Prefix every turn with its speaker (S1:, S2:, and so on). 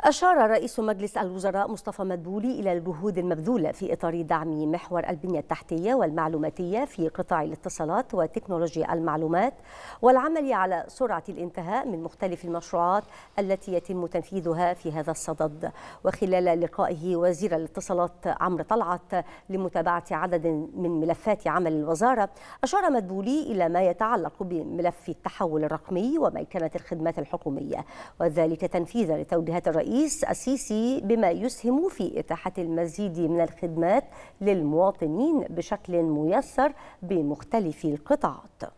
S1: أشار رئيس مجلس الوزراء مصطفى مدبولي إلى الجهود المبذولة في إطار دعم محور البنية التحتية والمعلوماتية في قطاع الاتصالات وتكنولوجيا المعلومات والعمل على سرعة الانتهاء من مختلف المشروعات التي يتم تنفيذها في هذا الصدد وخلال لقائه وزير الاتصالات عمرو طلعت لمتابعة عدد من ملفات عمل الوزارة أشار مدبولي إلى ما يتعلق بملف التحول الرقمي وميكنة الخدمات الحكومية وذلك تنفيذا لتوجيهات الرئيس الرئيس السيسي بما يسهم في إتاحة المزيد من الخدمات للمواطنين بشكل ميسر بمختلف القطاعات